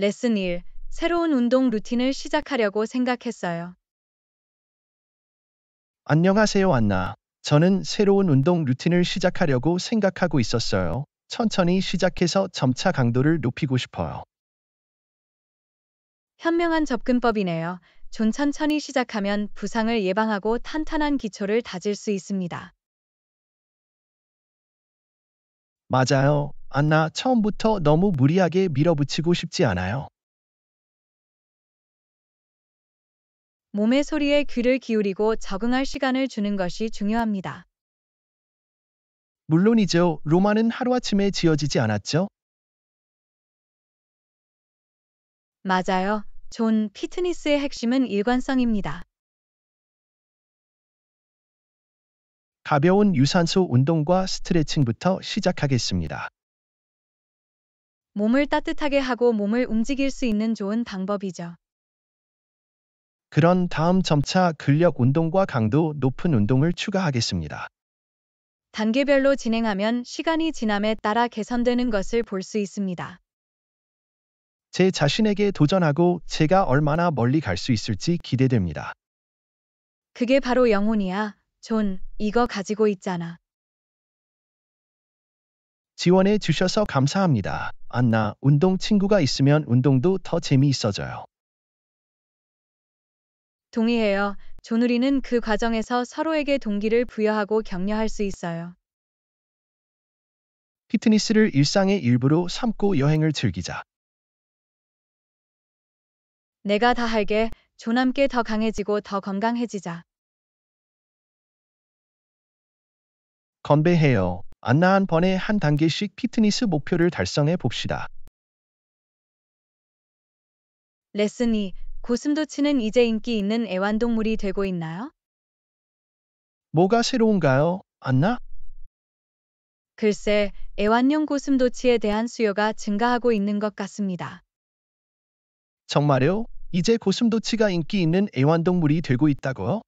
레슨 1. 새로운 운동 루틴을 시작하려고 생각했어요. 안녕하세요, 안나. 저는 새로운 운동 루틴을 시작하려고 생각하고 있었어요. 천천히 시작해서 점차 강도를 높이고 싶어요. 현명한 접근법이네요. 존 천천히 시작하면 부상을 예방하고 탄탄한 기초를 다질 수 있습니다. 맞아요. 안나 처음부터 너무 무리하게 밀어붙이고 싶지 않아요. 몸의 소리에 귀를 기울이고 적응할 시간을 주는 것이 중요합니다. 물론이죠. 로마는 하루아침에 지어지지 않았죠? 맞아요. 존 피트니스의 핵심은 일관성입니다. 가벼운 유산소 운동과 스트레칭부터 시작하겠습니다. 몸을 따뜻하게 하고 몸을 움직일 수 있는 좋은 방법이죠. 그런 다음 점차 근력 운동과 강도 높은 운동을 추가하겠습니다. 단계별로 진행하면 시간이 지남에 따라 개선되는 것을 볼 수 있습니다. 제 자신에게 도전하고 제가 얼마나 멀리 갈 수 있을지 기대됩니다. 그게 바로 영혼이야. 존, 이거 가지고 있잖아. 지원해 주셔서 감사합니다. 안나 운동 친구가 있으면 운동도 더 재미있어져요. 동의해요. 조누리는 그 과정에서 서로에게 동기를 부여하고 격려할 수 있어요. 피트니스를 일상의 일부로 삼고 여행을 즐기자. 내가 다 할게. 조남께 더 강해지고 더 건강해지자. 건배해요. 안나 한 번에 한 단계씩 피트니스 목표를 달성해 봅시다. 레슨이 고슴도치는 이제 인기 있는 애완동물이 되고 있나요? 뭐가 새로운가요, 안나? 글쎄, 애완용 고슴도치에 대한 수요가 증가하고 있는 것 같습니다. 정말요? 이제 고슴도치가 인기 있는 애완동물이 되고 있다고요?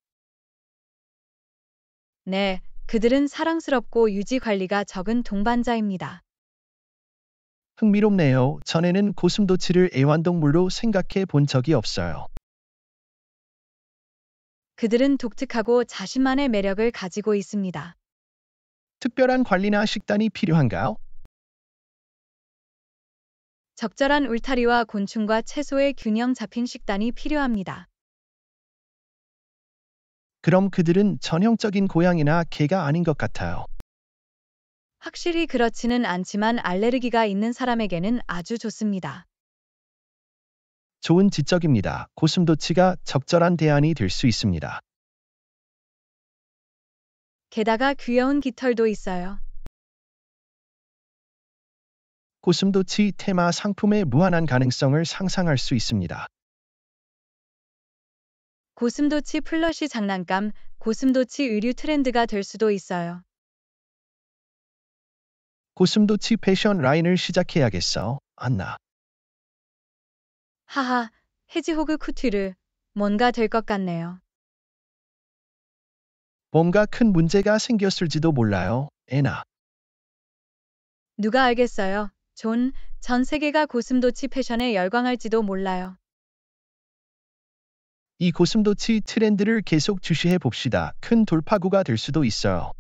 네, 그들은 사랑스럽고 유지 관리가 적은 동반자입니다. 흥미롭네요. 전에는 고슴도치를 애완동물로 생각해 본 적이 없어요. 그들은 독특하고 자신만의 매력을 가지고 있습니다. 특별한 관리나 식단이 필요한가요? 적절한 울타리와 곤충과 채소의 균형 잡힌 식단이 필요합니다. 그럼 그들은 전형적인 고양이나 개가 아닌 것 같아요. 확실히 그렇지는 않지만 알레르기가 있는 사람에게는 아주 좋습니다. 좋은 지적입니다. 고슴도치가 적절한 대안이 될 수 있습니다. 게다가 귀여운 깃털도 있어요. 고슴도치 테마 상품의 무한한 가능성을 상상할 수 있습니다. 고슴도치 플러시 장난감, 고슴도치 의류 트렌드가 될 수도 있어요. 고슴도치 패션 라인을 시작해야겠어, 안나. 하하, 해지호그 쿠티르, 뭔가 될 것 같네요. 뭔가 큰 문제가 생겼을지도 몰라요, 에나. 누가 알겠어요, 존, 전 세계가 고슴도치 패션에 열광할지도 몰라요. 이 고슴도치 트렌드를 계속 주시해 봅시다. 큰 돌파구가 될 수도 있어요.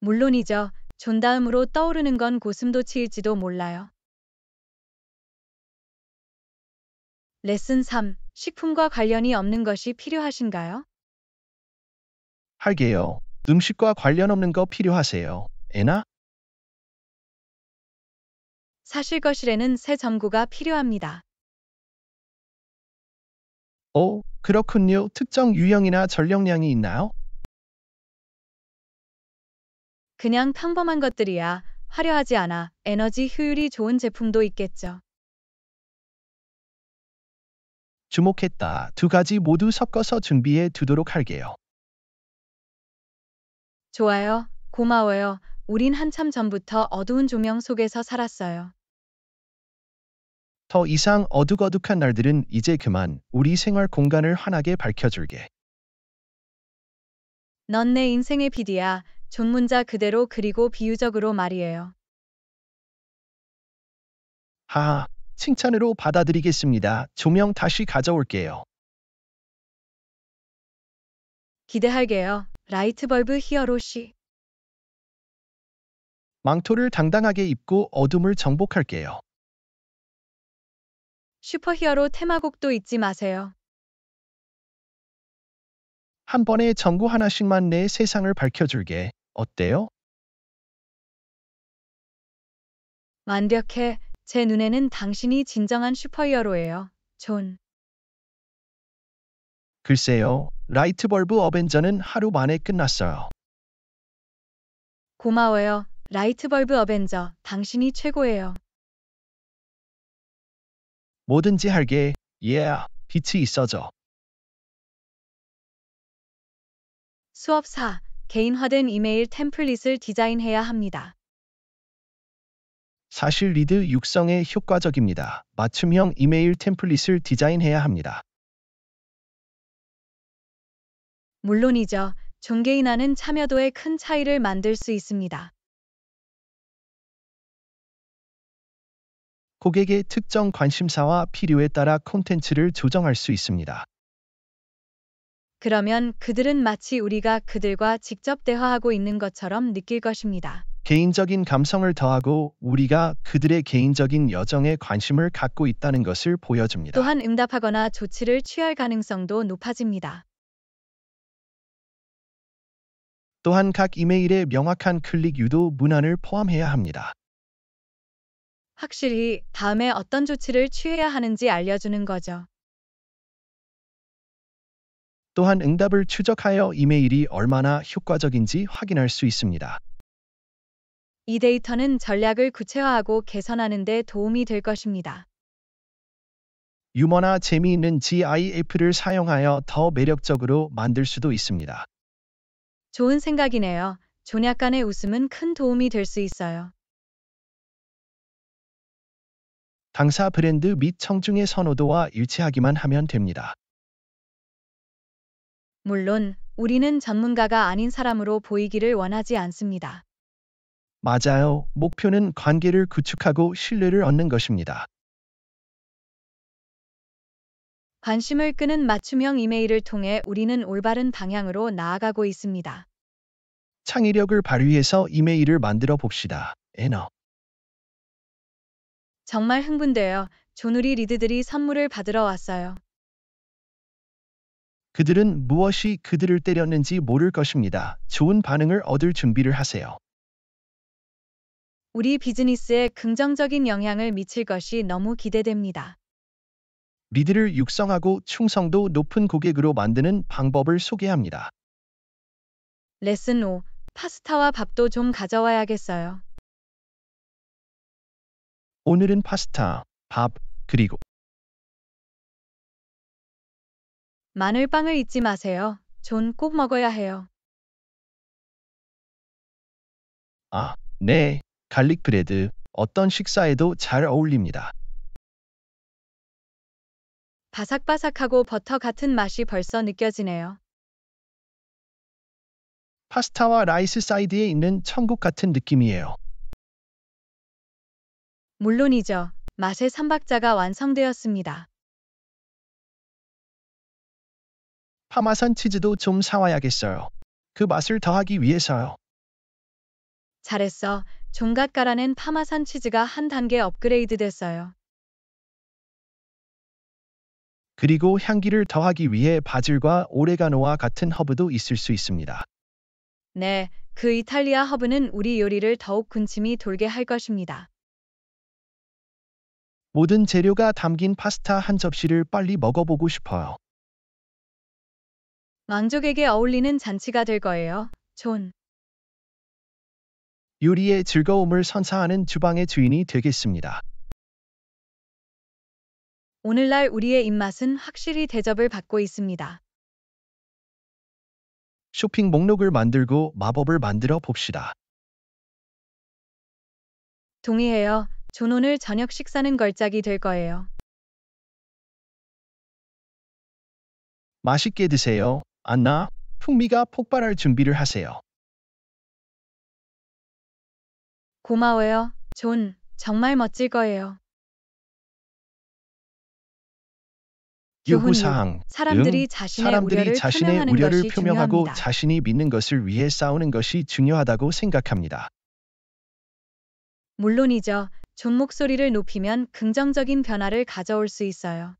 물론이죠. 존 다음으로 떠오르는 건 고슴도치일지도 몰라요. 레슨 3. 식품과 관련이 없는 것이 필요하신가요? 할게요. 음식과 관련 없는 거 필요하세요. 에나? 사실 거실에는 새 점구가 필요합니다. 오, 어, 그렇군요. 특정 유형이나 전력량이 있나요? 그냥 평범한 것들이야. 화려하지 않아. 에너지 효율이 좋은 제품도 있겠죠. 주목했다. 두 가지 모두 섞어서 준비해 두도록 할게요. 좋아요. 고마워요. 우린 한참 전부터 어두운 조명 속에서 살았어요. 더 이상 어둑어둑한 날들은 이제 그만 우리 생활 공간을 환하게 밝혀줄게. 넌 내 인생의 비디야. 존문자 그대로 그리고 비유적으로 말이에요. 하하, 칭찬으로 받아들이겠습니다. 조명 다시 가져올게요. 기대할게요. 라이트벌브 히어로 씨. 망토를 당당하게 입고 어둠을 정복할게요. 슈퍼히어로 테마곡도 잊지 마세요. 한 번에 전구 하나씩만 내 세상을 밝혀줄게. 어때요? 완벽해. 제 눈에는 당신이 진정한 슈퍼히어로예요. 존. 글쎄요. 라이트벌브 어벤져는 하루 만에 끝났어요. 고마워요. 라이트벌브 어벤져. 당신이 최고예요. 뭐든지 할게. 예, yeah, 빛이 있어져. 수업 4. 개인화된 이메일 템플릿을 디자인해야 합니다. 사실 리드 육성에 효과적입니다. 맞춤형 이메일 템플릿을 디자인해야 합니다. 물론이죠. 종개인화는 참여도에큰 차이를 만들 수 있습니다. 고객의 특정 관심사와 필요에 따라 콘텐츠를 조정할 수 있습니다. 그러면 그들은 마치 우리가 그들과 직접 대화하고 있는 것처럼 느낄 것입니다. 개인적인 감성을 더하고 우리가 그들의 개인적인 여정에 관심을 갖고 있다는 것을 보여줍니다. 또한 응답하거나 조치를 취할 가능성도 높아집니다. 또한 각 이메일에 명확한 클릭 유도 문안을 포함해야 합니다. 확실히 다음에 어떤 조치를 취해야 하는지 알려주는 거죠. 또한 응답을 추적하여 이메일이 얼마나 효과적인지 확인할 수 있습니다. 이 데이터는 전략을 구체화하고 개선하는 데 도움이 될 것입니다. 유머나 재미있는 GIF를 사용하여 더 매력적으로 만들 수도 있습니다. 좋은 생각이네요. 존 약간의 웃음은 큰 도움이 될 수 있어요. 당사 브랜드 및 청중의 선호도와 일치하기만 하면 됩니다. 물론 우리는 전문가가 아닌 사람으로 보이기를 원하지 않습니다. 맞아요. 목표는 관계를 구축하고 신뢰를 얻는 것입니다. 관심을 끄는 맞춤형 이메일을 통해 우리는 올바른 방향으로 나아가고 있습니다. 창의력을 발휘해서 이메일을 만들어 봅시다. 에너. 정말 흥분되어 조누리 리드들이 선물을 받으러 왔어요. 그들은 무엇이 그들을 때렸는지 모를 것입니다. 좋은 반응을 얻을 준비를 하세요. 우리 비즈니스에 긍정적인 영향을 미칠 것이 너무 기대됩니다. 리드를 육성하고 충성도 높은 고객으로 만드는 방법을 소개합니다. 레슨 5. 파스타와 밥도 좀 가져와야겠어요. 오늘은 파스타, 밥, 그리고 마늘빵을 잊지 마세요. 존 꼭 먹어야 해요. 아, 네. 갈릭 브레드. 어떤 식사에도 잘 어울립니다. 바삭바삭하고 버터 같은 맛이 벌써 느껴지네요. 파스타와 라이스 사이드에 있는 천국 같은 느낌이에요. 물론이죠. 맛의 삼박자가 완성되었습니다. 파마산 치즈도 좀 사와야겠어요. 그 맛을 더하기 위해서요. 잘했어. 종갓 가라는 파마산 치즈가 한 단계 업그레이드 됐어요. 그리고 향기를 더하기 위해 바질과 오레가노와 같은 허브도 있을 수 있습니다. 네, 그 이탈리아 허브는 우리 요리를 더욱 군침이 돌게 할 것입니다. 모든 재료가 담긴 파스타 한 접시를 빨리 먹어보고 싶어요. 왕족에게 어울리는 잔치가 될 거예요, 존. 요리의 즐거움을 선사하는 주방의 주인이 되겠습니다. 오늘날 우리의 입맛은 확실히 대접을 받고 있습니다. 쇼핑 목록을 만들고 마법을 만들어 봅시다. 동의해요, 존 오늘 저녁 식사는 걸작이 될 거예요. 맛있게 드세요. 안나, 풍미가 폭발할 준비를 하세요. 고마워요, 존. 정말 멋질 거예요. 요구사항, 사람들이 응, 자신의 사람들이 우려를, 자신의 표명하는 우려를 것이 표명하고 중요합니다. 자신이 믿는 것을 위해 싸우는 것이 중요하다고 생각합니다. 물론이죠. 좀 목소리를 높이면 긍정적인 변화를 가져올 수 있어요.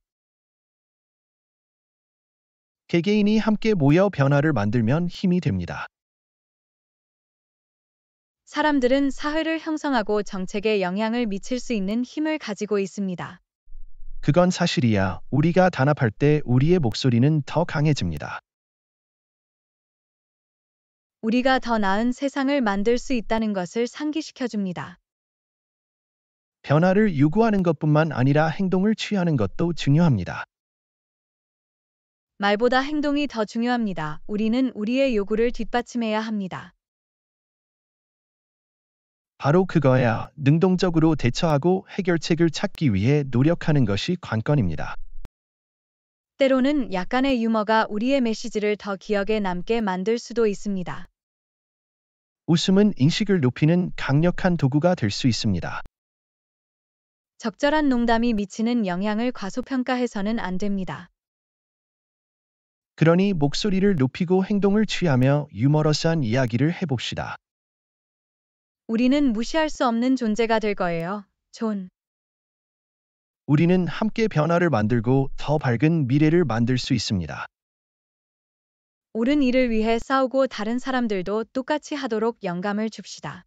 개개인이 함께 모여 변화를 만들면 힘이 됩니다. 사람들은 사회를 형성하고 정책에 영향을 미칠 수 있는 힘을 가지고 있습니다. 그건 사실이야. 우리가 단합할 때 우리의 목소리는 더 강해집니다. 우리가 더 나은 세상을 만들 수 있다는 것을 상기시켜 줍니다. 변화를 요구하는 것뿐만 아니라 행동을 취하는 것도 중요합니다. 말보다 행동이 더 중요합니다. 우리는 우리의 요구를 뒷받침해야 합니다. 바로 그거야 능동적으로 대처하고 해결책을 찾기 위해 노력하는 것이 관건입니다. 때로는 약간의 유머가 우리의 메시지를 더 기억에 남게 만들 수도 있습니다. 웃음은 인식을 높이는 강력한 도구가 될 수 있습니다. 적절한 농담이 미치는 영향을 과소평가해서는 안 됩니다. 그러니 목소리를 높이고 행동을 취하며 유머러스한 이야기를 해봅시다. 우리는 무시할 수 없는 존재가 될 거예요, 존. 우리는 함께 변화를 만들고 더 밝은 미래를 만들 수 있습니다. 옳은 일을 위해 싸우고 다른 사람들도 똑같이 하도록 영감을 줍시다.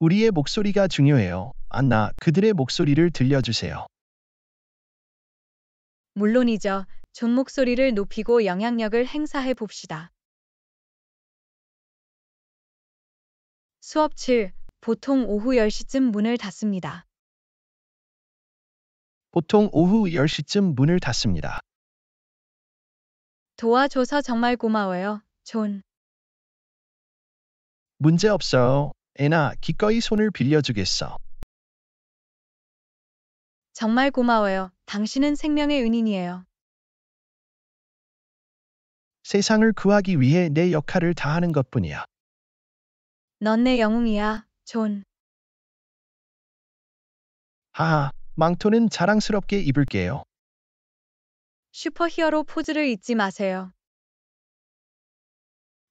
우리의 목소리가 중요해요. 안나, 그들의 목소리를 들려주세요. 물론이죠. 존 목소리를 높이고 영향력을 행사해 봅시다. 수업 7. 보통 오후 10시쯤 문을 닫습니다. 보통 오후 10시쯤 문을 닫습니다. 도와줘서 정말 고마워요, 존. 문제 없어요. 애나 기꺼이 손을 빌려주겠어. 정말 고마워요. 당신은 생명의 은인이에요. 세상을 구하기 위해 내 역할을 다하는 것뿐이야. 넌 내 영웅이야, 존. 하하, 망토는 자랑스럽게 입을게요. 슈퍼히어로 포즈를 잊지 마세요.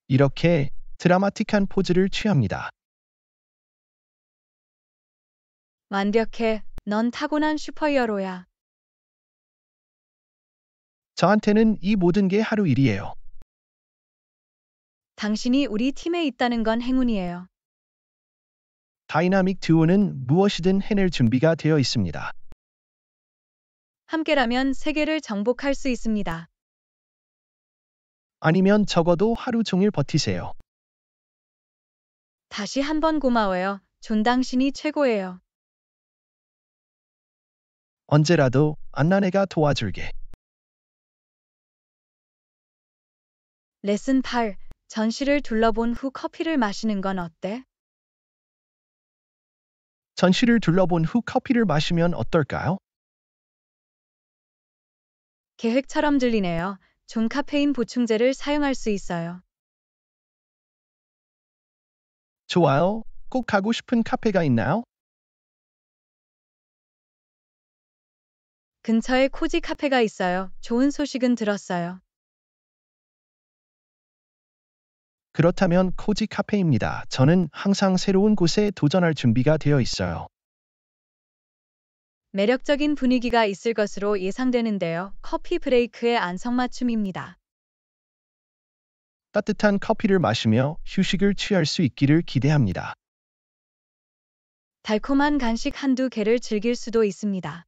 이렇게 드라마틱한 포즈를 취합니다. 완벽해. 넌 타고난 슈퍼히어로야. 저한테는 이 모든 게 하루 일이에요. 당신이 우리 팀에 있다는 건 행운이에요. 다이나믹 듀오는 무엇이든 해낼 준비가 되어 있습니다. 함께라면 세계를 정복할 수 있습니다. 아니면 적어도 하루 종일 버티세요. 다시 한번 고마워요. 존 당신이 최고예요. 언제라도 안나네가 도와줄게. 레슨 8. 전시를 둘러본 후 커피를 마시는 건 어때? 전시를 둘러본 후 커피를 마시면 어떨까요? 계획처럼 들리네요. 존 카페인 보충제를 사용할 수 있어요. 좋아요. 꼭 가고 싶은 카페가 있나요? 근처에 코지 카페가 있어요. 좋은 소식은 들었어요. 그렇다면 코지 카페입니다. 저는 항상 새로운 곳에 도전할 준비가 되어 있어요. 매력적인 분위기가 있을 것으로 예상되는데요. 커피 브레이크의 안성맞춤입니다. 따뜻한 커피를 마시며 휴식을 취할 수 있기를 기대합니다. 달콤한 간식 한두 개를 즐길 수도 있습니다.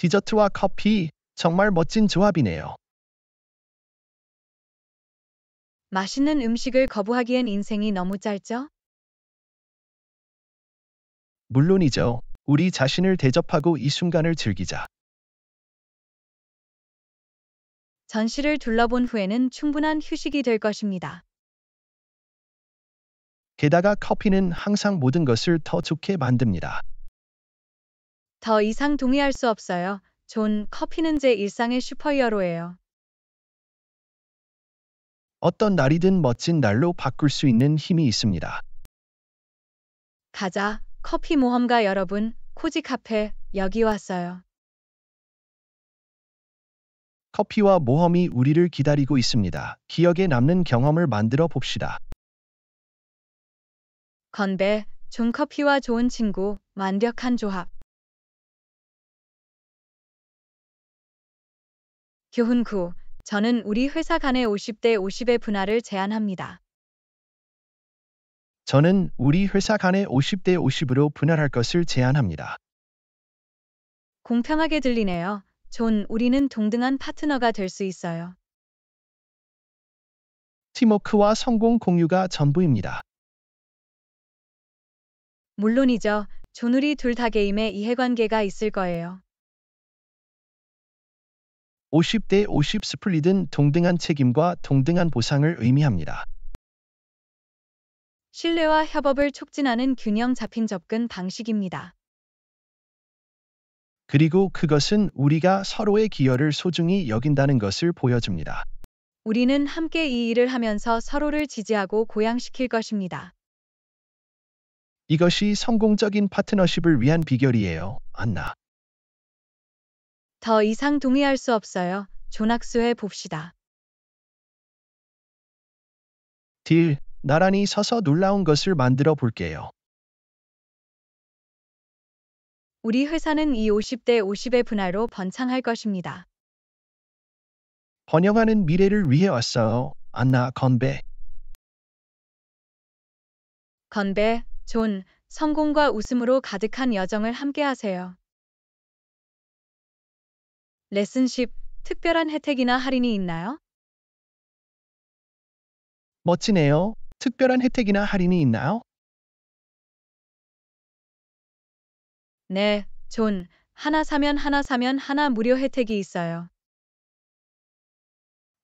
디저트와 커피 정말 멋진 조합이네요. 맛있는 음식을 거부하기엔 인생이 너무 짧죠? 물론이죠. 우리 자신을 대접하고 이 순간을 즐기자. 전시를 둘러본 후에는 충분한 휴식이 될 것입니다. 게다가 커피는 항상 모든 것을 더 좋게 만듭니다. 더 이상 동의할 수 없어요. 존, 커피는 제 일상의 슈퍼히어로예요. 어떤 날이든 멋진 날로 바꿀 수 있는 힘이 있습니다. 가자, 커피 모험가 여러분, 코지 카페, 여기 왔어요. 커피와 모험이 우리를 기다리고 있습니다. 기억에 남는 경험을 만들어 봅시다. 건배, 존 커피와 좋은 친구, 완벽한 조합. 교훈 9. 저는 우리 회사 간의 50대 50의 분할을 제안합니다. 저는 우리 회사 간의 50대 50으로 분할할 것을 제안합니다. 공평하게 들리네요. 존, 우리는 동등한 파트너가 될 수 있어요. 팀워크와 성공 공유가 전부입니다. 물론이죠. 존, 우리 둘 다 게임에 이해관계가 있을 거예요. 50대 50 스플릿은 동등한 책임과 동등한 보상을 의미합니다. 신뢰와 협업을 촉진하는 균형 잡힌 접근 방식입니다. 그리고 그것은 우리가 서로의 기여를 소중히 여긴다는 것을 보여줍니다. 우리는 함께 이 일을 하면서 서로를 지지하고 고양시킬 것입니다. 이것이 성공적인 파트너십을 위한 비결이에요, 안나. 더 이상 동의할 수 없어요. 존학수해 봅시다. 딜, 나란히 서서 놀라운 것을 만들어 볼게요. 우리 회사는 이 50대 50의 분할로 번창할 것입니다. 번영하는 미래를 위해 왔어요. 안나 건배. 건배, 존, 성공과 웃음으로 가득한 여정을 함께 하세요. 레슨 10 특별한 혜택이나 할인이 있나요? 멋지네요. 특별한 혜택이나 할인이 있나요? 네, 존. 하나 사면 하나 사면 하나 무료 혜택이 있어요.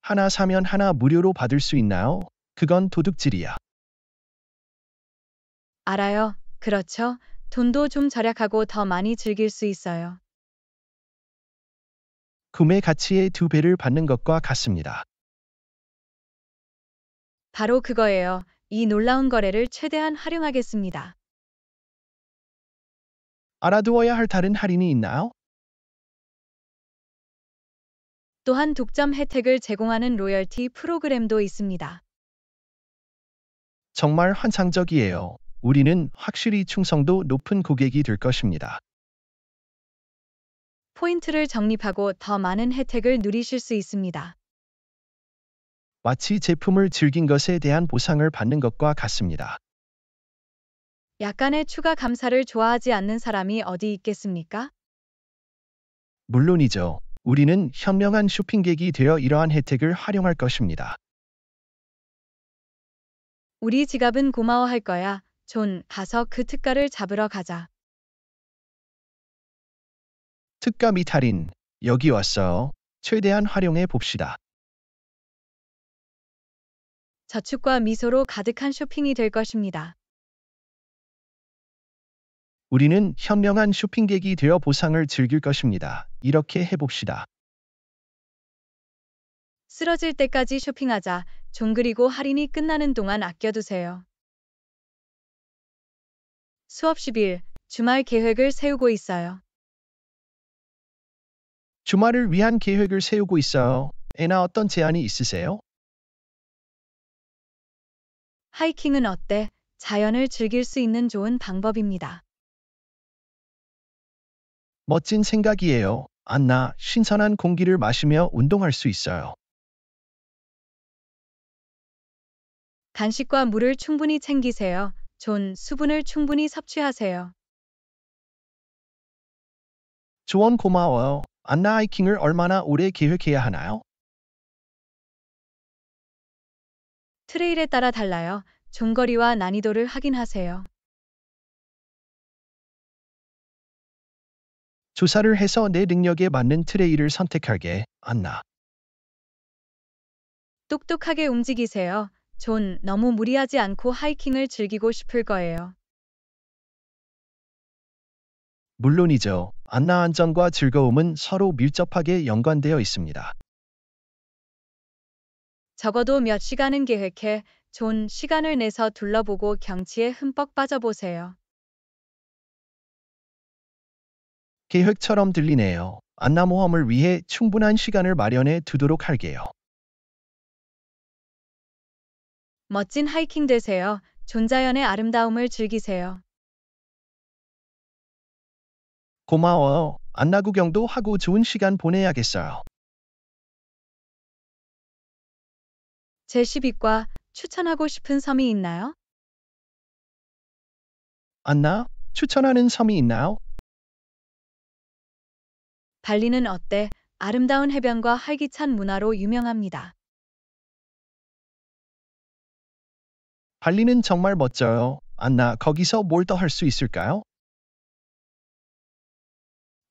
하나 사면 하나 무료로 받을 수 있나요? 그건 도둑질이야. 알아요. 그렇죠. 돈도 좀 절약하고 더 많이 즐길 수 있어요. 구매 가치의 두 배를 받는 것과 같습니다. 바로 그거예요. 이 놀라운 거래를 최대한 활용하겠습니다. 알아두어야 할 다른 할인이 있나요? 또한 독점 혜택을 제공하는 로열티 프로그램도 있습니다. 정말 환상적이에요. 우리는 확실히 충성도 높은 고객이 될 것입니다. 포인트를 적립하고 더 많은 혜택을 누리실 수 있습니다. 마치 제품을 즐긴 것에 대한 보상을 받는 것과 같습니다. 약간의 추가 감사를 좋아하지 않는 사람이 어디 있겠습니까? 물론이죠. 우리는 현명한 쇼핑객이 되어 이러한 혜택을 활용할 것입니다. 우리 지갑은 고마워할 거야. 존, 가서 그 특가를 잡으러 가자. 특가 미탈인 여기 왔어요. 최대한 활용해 봅시다. 저축과 미소로 가득한 쇼핑이 될 것입니다. 우리는 현명한 쇼핑객이 되어 보상을 즐길 것입니다. 이렇게 해봅시다. 쓰러질 때까지 쇼핑하자. 종 그리고 할인이 끝나는 동안 아껴두세요. 수업 10일, 주말 계획을 세우고 있어요. 주말을 위한 계획을 세우고 있어요. 애나 어떤 제안이 있으세요? 하이킹은 어때? 자연을 즐길 수 있는 좋은 방법입니다. 멋진 생각이에요. 안나, 신선한 공기를 마시며 운동할 수 있어요. 간식과 물을 충분히 챙기세요. 존, 수분을 충분히 섭취하세요. 조언 고마워요. 안나 하이킹을 얼마나 오래 계획해야 하나요? 트레일에 따라 달라요. 종거리와 난이도를 확인하세요. 조사를 해서 내 능력에 맞는 트레일을 선택하게, 안나. 똑똑하게 움직이세요. 존, 너무 무리하지 않고 하이킹을 즐기고 싶을 거예요. 물론이죠. 안나 안전과 즐거움은 서로 밀접하게 연관되어 있습니다. 적어도 몇 시간은 계획해 좋은 시간을 내서 둘러보고 경치에 흠뻑 빠져보세요. 계획처럼 들리네요. 안나 모험을 위해 충분한 시간을 마련해 두도록 할게요. 멋진 하이킹 되세요. 존자연의 아름다움을 즐기세요. 고마워요. 안나 구경도 하고 좋은 시간 보내야겠어요. 제시빛과 추천하고 싶은 섬이 있나요? 안나, 추천하는 섬이 있나요? 발리는 어때? 아름다운 해변과 활기찬 문화로 유명합니다. 발리는 정말 멋져요. 안나, 거기서 뭘 더 할 수 있을까요?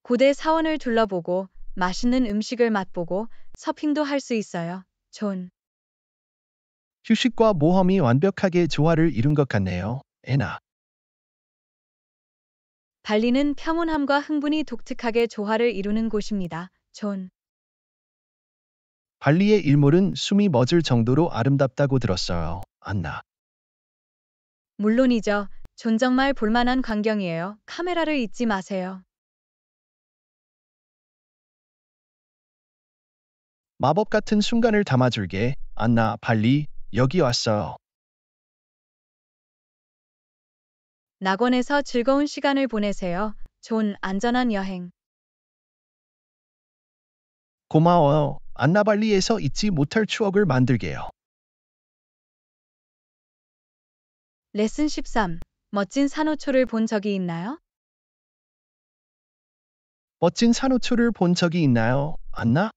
고대 사원을 둘러보고 맛있는 음식을 맛보고 서핑도 할 수 있어요. 존. 휴식과 모험이 완벽하게 조화를 이룬 것 같네요. 에나. 발리는 평온함과 흥분이 독특하게 조화를 이루는 곳입니다. 존. 발리의 일몰은 숨이 멎을 정도로 아름답다고 들었어요. 안나. 물론이죠. 존 정말 볼만한 광경이에요. 카메라를 잊지 마세요. 마법 같은 순간을 담아줄게. 안나, 발리, 여기 왔어. 요 낙원에서 즐거운 시간을 보내세요. 존, 안전한 여행. 고마워요. 안나발리에서 잊지 못할 추억을 만들게요. 레슨 13. 멋진 산호초를 본 적이 있나요? 멋진 산호초를 본 적이 있나요, 안나?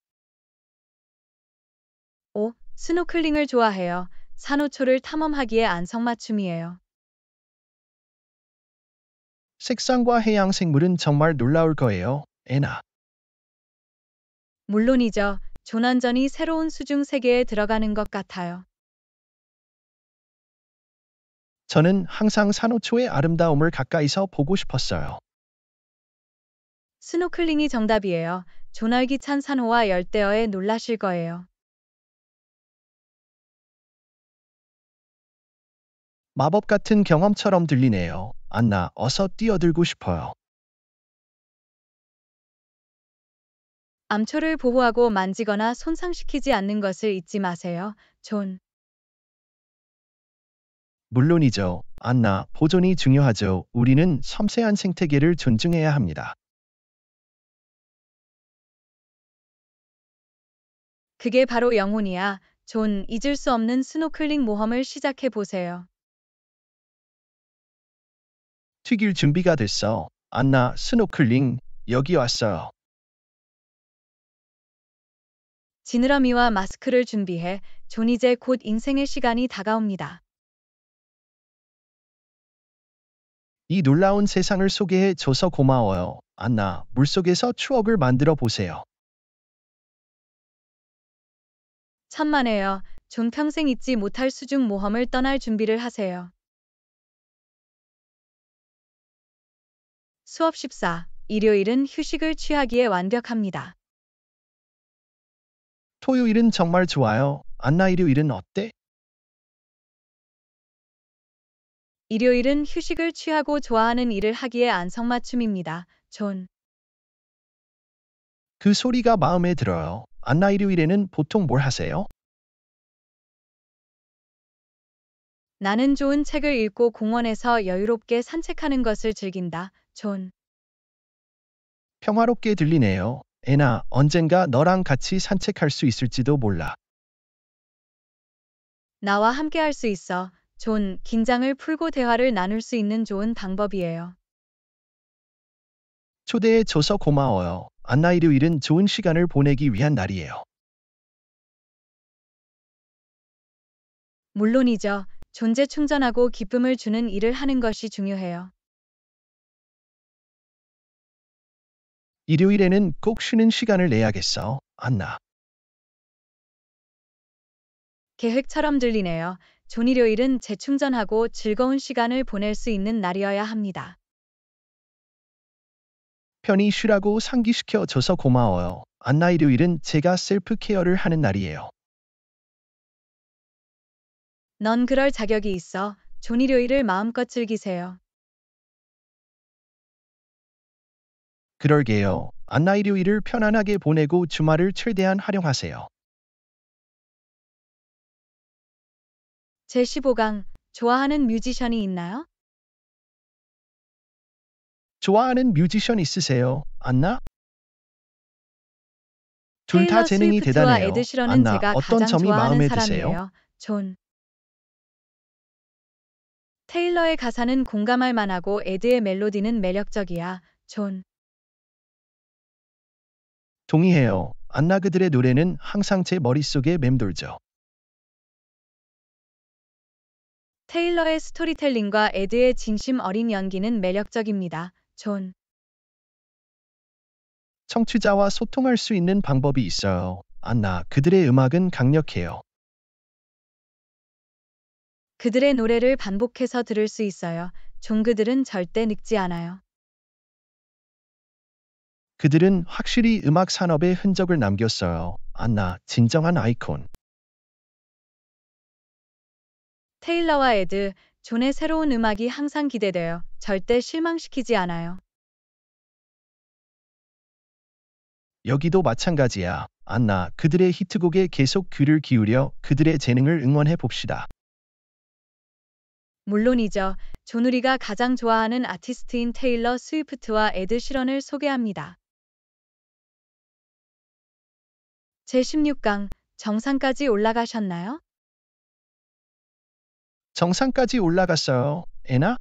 스노클링을 좋아해요. 산호초를 탐험하기에 안성맞춤이에요. 색상과 해양 생물은 정말 놀라울 거예요, 에나. 물론이죠. 조난전이 새로운 수중 세계에 들어가는 것 같아요. 저는 항상 산호초의 아름다움을 가까이서 보고 싶었어요. 스노클링이 정답이에요. 조날기찬 산호와 열대어에 놀라실 거예요. 마법 같은 경험처럼 들리네요. 안나, 어서 뛰어들고 싶어요. 암초를 보호하고 만지거나 손상시키지 않는 것을 잊지 마세요, 존. 물론이죠. 안나, 보존이 중요하죠. 우리는 섬세한 생태계를 존중해야 합니다. 그게 바로 영혼이야. 존, 잊을 수 없는 스노클링 모험을 시작해 보세요. 튀길 준비가 됐어. 안나 스노클링 여기 왔어요. 지느러미와 마스크를 준비해 존 이제 곧 인생의 시간이 다가옵니다. 이 놀라운 세상을 소개해 줘서 고마워요. 안나, 물속에서 추억을 만들어 보세요. 천만에요. 존 평생 잊지 못할 수중 모험을 떠날 준비를 하세요. 수업 14. 일요일은 휴식을 취하기에 완벽합니다. 토요일은 정말 좋아요. 안나 일요일은 어때? 일요일은 휴식을 취하고 좋아하는 일을 하기에 안성맞춤입니다. 존. 그 소리가 마음에 들어요. 안나 일요일에는 보통 뭘 하세요? 나는 좋은 책을 읽고 공원에서 여유롭게 산책하는 것을 즐긴다. 존. 평화롭게 들리네요. 애나, 언젠가 너랑 같이 산책할 수 있을지도 몰라. 나와 함께 할 수 있어. 존, 긴장을 풀고 대화를 나눌 수 있는 좋은 방법이에요. 초대해줘서 고마워요. 안나 일요일은 좋은 시간을 보내기 위한 날이에요. 물론이죠. 존재 충전하고 기쁨을 주는 일을 하는 것이 중요해요. 일요일에는 꼭 쉬는 시간을 내야겠어, 안나. 계획처럼 들리네요. 존일요일은 재충전하고 즐거운 시간을 보낼 수 있는 날이어야 합니다. 편히 쉬라고 상기시켜 줘서 고마워요. 안나 일요일은 제가 셀프 케어를 하는 날이에요. 넌 그럴 자격이 있어. 존일요일을 마음껏 즐기세요. 그럴게요. 안나 일요일을 편안하게 보내고 주말을 최대한 활용하세요. 제15강 좋아하는 뮤지션이 있나요? 좋아하는 뮤지션 있으세요? 안나? 둘 다 재능이 대단해요. 안나, 어떤 점이 마음에 드세요? 존. 테일러의 가사는 공감할 만하고 에드의 멜로디는 매력적이야. 존. 동의해요. 안나 그들의 노래는 항상 제 머릿속에 맴돌죠. 테일러의 스토리텔링과 에드의 진심 어린 연기는 매력적입니다. 존. 청취자와 소통할 수 있는 방법이 있어요. 안나, 그들의 음악은 강력해요. 그들의 노래를 반복해서 들을 수 있어요. 종그들은 절대 늙지 않아요. 그들은 확실히 음악 산업의 흔적을 남겼어요. 안나, 진정한 아이콘. 테일러와 에드, 존의 새로운 음악이 항상 기대돼요. 절대 실망시키지 않아요. 여기도 마찬가지야. 안나, 그들의 히트곡에 계속 귀를 기울여 그들의 재능을 응원해 봅시다. 물론이죠. 존우리가 가장 좋아하는 아티스트인 테일러 스위프트와 에드 시런을 소개합니다. 제16강 정상까지 올라가셨나요? 정상까지 올라갔어요, 에나?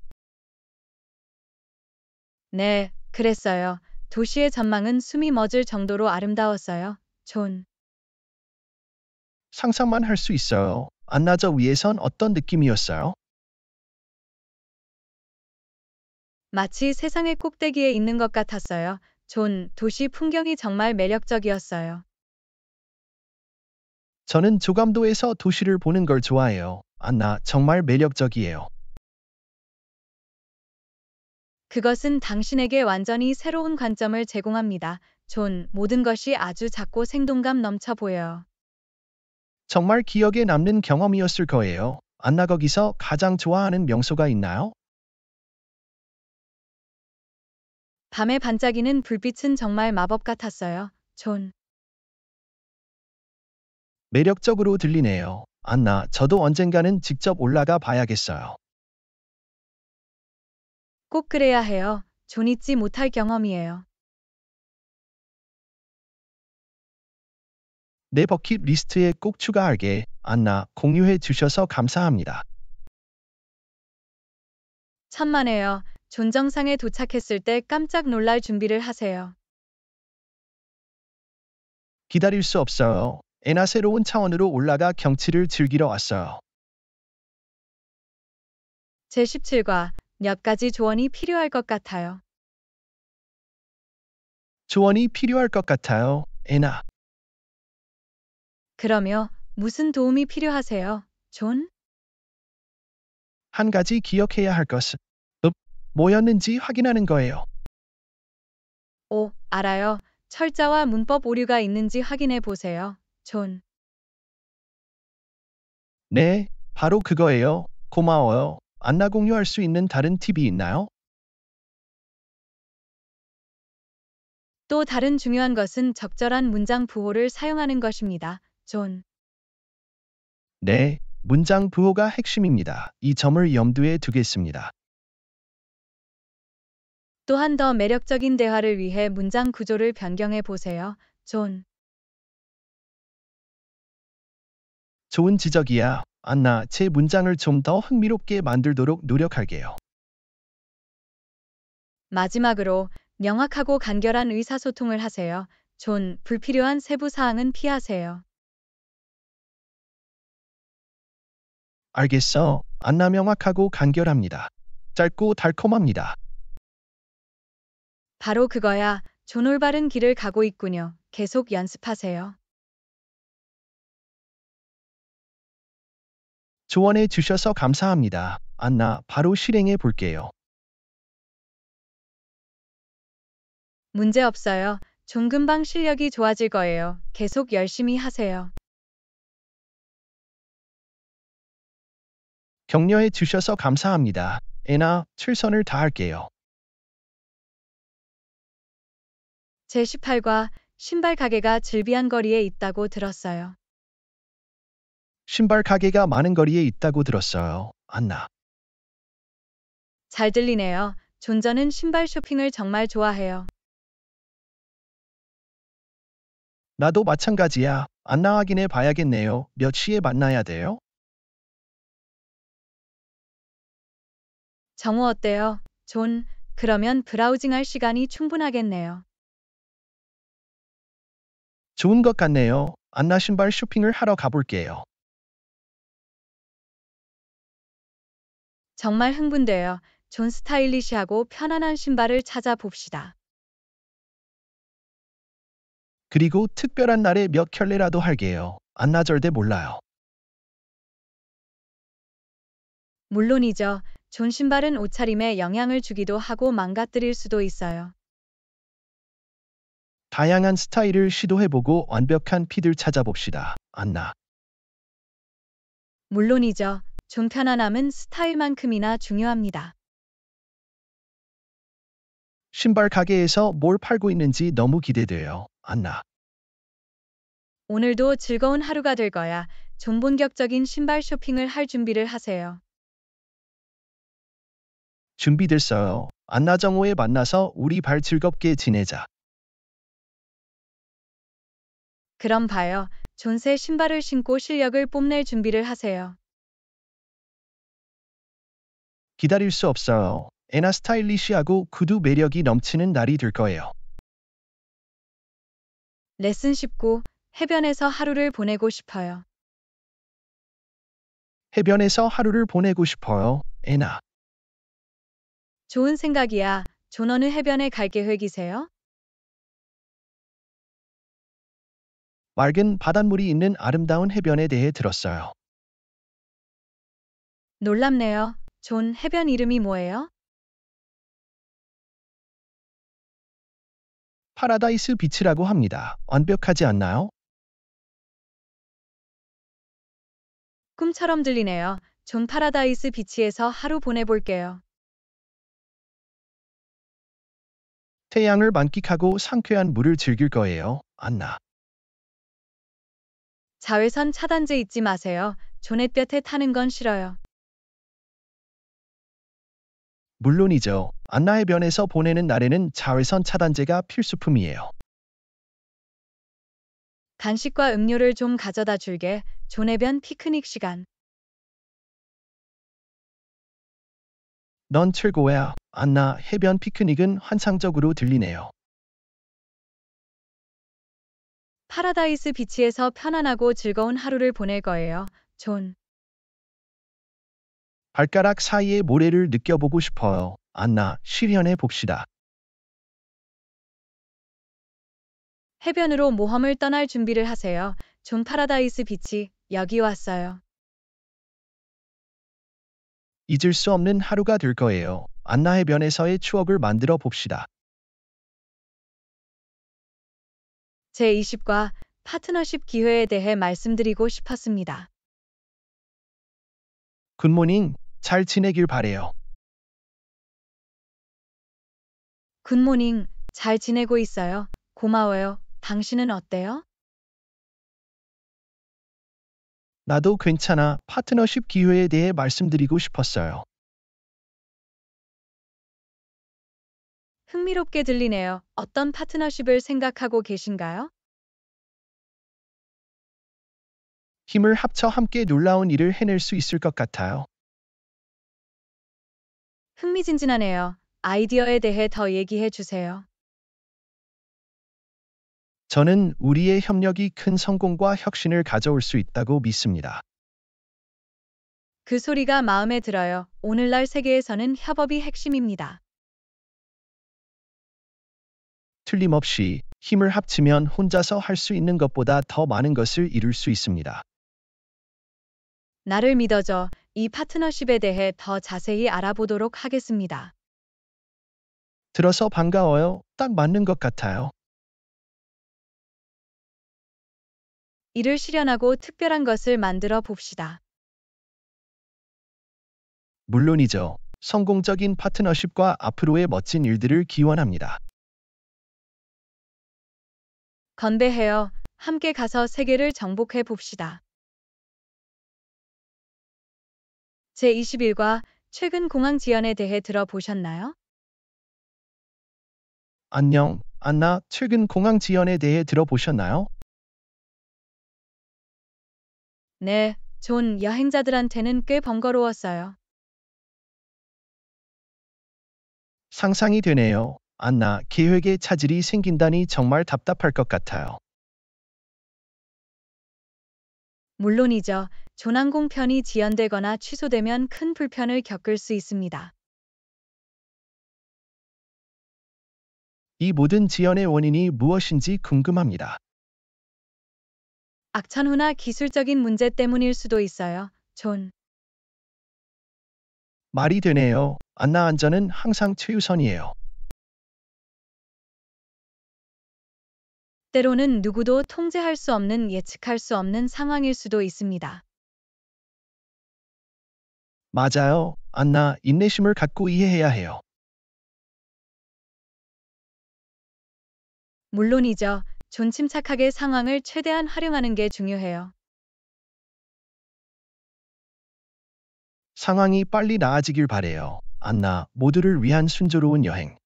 네, 그랬어요. 도시의 전망은 숨이 멎을 정도로 아름다웠어요, 존. 상상만 할 수 있어요. 안나저 위에선 어떤 느낌이었어요? 마치 세상의 꼭대기에 있는 것 같았어요. 존, 도시 풍경이 정말 매력적이었어요. 저는 조감도에서 도시를 보는 걸 좋아해요. 안나 아, 정말 매력적이에요. 그것은 당신에게 완전히 새로운 관점을 제공합니다. 존, 모든 것이 아주 작고 생동감 넘쳐 보여요. 정말 기억에 남는 경험이었을 거예요. 안나 거기서 가장 좋아하는 명소가 있나요? 밤에 반짝이는 불빛은 정말 마법 같았어요. 존. 매력적으로 들리네요. 안나, 저도 언젠가는 직접 올라가 봐야겠어요. 꼭 그래야 해요. 존 잊지 못할 경험이에요. 내 버킷 리스트에 꼭 추가할게. 안나, 공유해 주셔서 감사합니다. 천만에요. 존정상에 도착했을 때 깜짝 놀랄 준비를 하세요. 기다릴 수 없어요. 에나 새로운 차원으로 올라가 경치를 즐기러 왔어요. 제17과 몇 가지 조언이 필요할 것 같아요. 조언이 필요할 것 같아요, 에나 그러며 무슨 도움이 필요하세요, 존? 한 가지 기억해야 할 것은 읍, 뭐였는지 확인하는 거예요. 오, 알아요. 철자와 문법 오류가 있는지 확인해 보세요. 존. 네, 바로 그거예요. 고마워요. 안나 공유할 수 있는 다른 팁이 있나요? 또 다른 중요한 것은 적절한 문장 부호를 사용하는 것입니다. 존. 네, 문장 부호가 핵심입니다. 이 점을 염두에 두겠습니다. 또한 더 매력적인 대화를 위해 문장 구조를 변경해 보세요. 존. 좋은 지적이야. 안나, 제 문장을 좀 더 흥미롭게 만들도록 노력할게요. 마지막으로 명확하고 간결한 의사소통을 하세요. 존, 불필요한 세부 사항은 피하세요. 알겠어. 안나 명확하고 간결합니다. 짧고 달콤합니다. 바로 그거야. 존 올바른 길을 가고 있군요. 계속 연습하세요. 조언해 주셔서 감사합니다. 안나, 바로 실행해 볼게요. 문제 없어요. 좀 금방 실력이 좋아질 거예요. 계속 열심히 하세요. 격려해 주셔서 감사합니다. 애나, 출선을 다할게요. 제18과 신발 가게가 즐비한 거리에 있다고 들었어요. 신발 가게가 많은 거리에 있다고 들었어요, 안나. 잘 들리네요. 존저는 신발 쇼핑을 정말 좋아해요. 나도 마찬가지야. 안나 확인해 봐야겠네요. 몇 시에 만나야 돼요? 정우 어때요? 존, 그러면 브라우징할 시간이 충분하겠네요. 좋은 것 같네요. 안나 신발 쇼핑을 하러 가볼게요. 정말 흥분돼요. 존 스타일리시하고 편안한 신발을 찾아봅시다. 그리고 특별한 날에 몇 켤레라도 할게요. 안나절대 몰라요. 물론이죠. 존 신발은 옷차림에 영향을 주기도 하고 망가뜨릴 수도 있어요. 다양한 스타일을 시도해보고 완벽한 핏을 찾아봅시다. 안나. 물론이죠. 종편안함은 스타일만큼이나 중요합니다. 신발 가게에서 뭘 팔고 있는지 너무 기대돼요, 안나. 오늘도 즐거운 하루가 될 거야. 좀본격적인 신발 쇼핑을 할 준비를 하세요. 준비됐어요. 안나 정호에 만나서 우리 발 즐겁게 지내자. 그럼 봐요. 존세 신발을 신고 실력을 뽐낼 준비를 하세요. 기다릴 수 없어요. 에나 스타일리시하고 구두 매력이 넘치는 날이 될 거예요. 레슨 19. 해변에서 하루를 보내고 싶어요. 해변에서 하루를 보내고 싶어요. 에나 좋은 생각이야. 존 어느 해변에 갈 계획이세요? 맑은 바닷물이 있는 아름다운 해변에 대해 들었어요. 놀랍네요. 존 해변 이름이 뭐예요? 파라다이스 비치라고 합니다. 완벽하지 않나요? 꿈처럼 들리네요. 존 파라다이스 비치에서 하루 보내볼게요. 태양을 만끽하고 상쾌한 물을 즐길 거예요. 안나. 자외선 차단제 잊지 마세요. 존의 볕에 타는 건 싫어요. 물론이죠. 안나해변에서 보내는 날에는 자외선 차단제가 필수품이에요. 간식과 음료를 좀 가져다 줄게. 존해변 피크닉 시간. 넌 최고야. 안나 해변 피크닉은 환상적으로 들리네요. 파라다이스 비치에서 편안하고 즐거운 하루를 보낼 거예요. 존. 발가락 사이의 모래를 느껴보고 싶어요. 안나, 실현해 봅시다. 해변으로 모험을 떠날 준비를 하세요. 존 파라다이스 비치, 여기 왔어요. 잊을 수 없는 하루가 될 거예요. 안나 해변에서의 추억을 만들어 봅시다. 제20과 파트너십 기회에 대해 말씀드리고 싶었습니다. 굿모닝, 잘 지내길 바래요. 굿모닝, 잘 지내고 있어요. 고마워요. 당신은 어때요? 나도 괜찮아. 파트너십 기회에 대해 말씀드리고 싶었어요. 흥미롭게 들리네요. 어떤 파트너십을 생각하고 계신가요? 힘을 합쳐 함께 놀라운 일을 해낼 수 있을 것 같아요. 흥미진진하네요. 아이디어에 대해 더 얘기해 주세요. 저는 우리의 협력이 큰 성공과 혁신을 가져올 수 있다고 믿습니다. 그 소리가 마음에 들어요. 오늘날 세계에서는 협업이 핵심입니다. 틀림없이 힘을 합치면 혼자서 할 수 있는 것보다 더 많은 것을 이룰 수 있습니다. 나를 믿어줘. 이 파트너십에 대해 더 자세히 알아보도록 하겠습니다. 들어서 반가워요. 딱 맞는 것 같아요. 이를 실현하고 특별한 것을 만들어 봅시다. 물론이죠. 성공적인 파트너십과 앞으로의 멋진 일들을 기원합니다. 건배해요. 함께 가서 세계를 정복해 봅시다. 제21과 최근 공항 지연에 대해 들어보셨나요? 안녕, 안나. 최근 공항 지연에 대해 들어보셨나요? 네, 존 여행자들한테는 꽤 번거로웠어요. 상상이 되네요. 안나, 계획에 차질이 생긴다니 정말 답답할 것 같아요. 물론이죠. 조난공 편이 지연되거나 취소되면 큰 불편을 겪을 수 있습니다. 이 모든 지연의 원인이 무엇인지 궁금합니다. 악천후나 기술적인 문제 때문일 수도 있어요. 존. 말이 되네요. 안나 안전은 항상 최우선이에요. 때로는 누구도 통제할 수 없는 예측할 수 없는 상황일 수도 있습니다. 맞아요. 안나, 인내심을 갖고 이해해야 해요. 물론이죠. 존침착하게 상황을 최대한 활용하는 게 중요해요. 상황이 빨리 나아지길 바래요. 안나, 모두를 위한 순조로운 여행.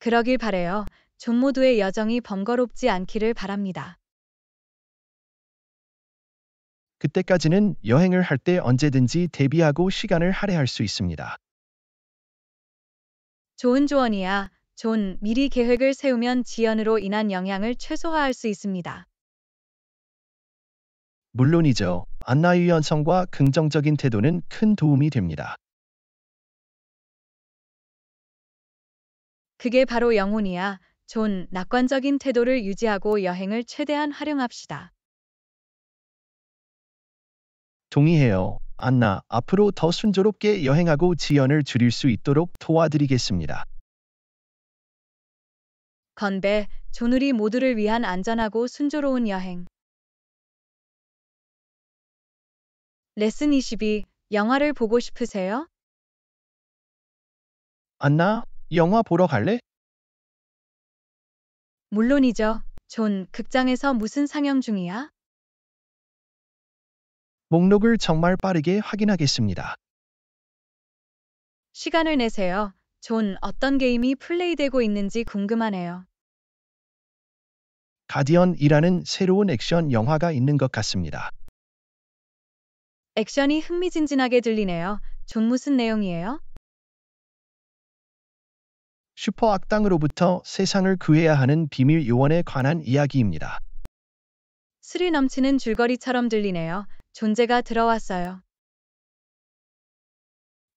그러길 바래요. 존 모두의 여정이 번거롭지 않기를 바랍니다. 그때까지는 여행을 할 때 언제든지 대비하고 시간을 할애할 수 있습니다. 좋은 조언이야. 존, 미리 계획을 세우면 지연으로 인한 영향을 최소화할 수 있습니다. 물론이죠. 안나의 연성과 긍정적인 태도는 큰 도움이 됩니다. 그게 바로 영혼이야. 존, 낙관적인 태도를 유지하고 여행을 최대한 활용합시다. 동의해요. 안나, 앞으로 더 순조롭게 여행하고 지연을 줄일 수 있도록 도와드리겠습니다. 건배, 조누리 모두를 위한 안전하고 순조로운 여행. 레슨 22, 영화를 보고 싶으세요? 안나, 영화 보러 갈래? 물론이죠. 존, 극장에서 무슨 상영 중이야? 목록을 정말 빠르게 확인하겠습니다. 시간을 내세요. 존, 어떤 게임이 플레이되고 있는지 궁금하네요. 가디언이라는 새로운 액션 영화가 있는 것 같습니다. 액션이 흥미진진하게 들리네요. 존 무슨 내용이에요? 슈퍼 악당으로부터 세상을 구해야 하는 비밀 요원에 관한 이야기입니다. 스릴 넘치는 줄거리처럼 들리네요. 존재가 들어왔어요.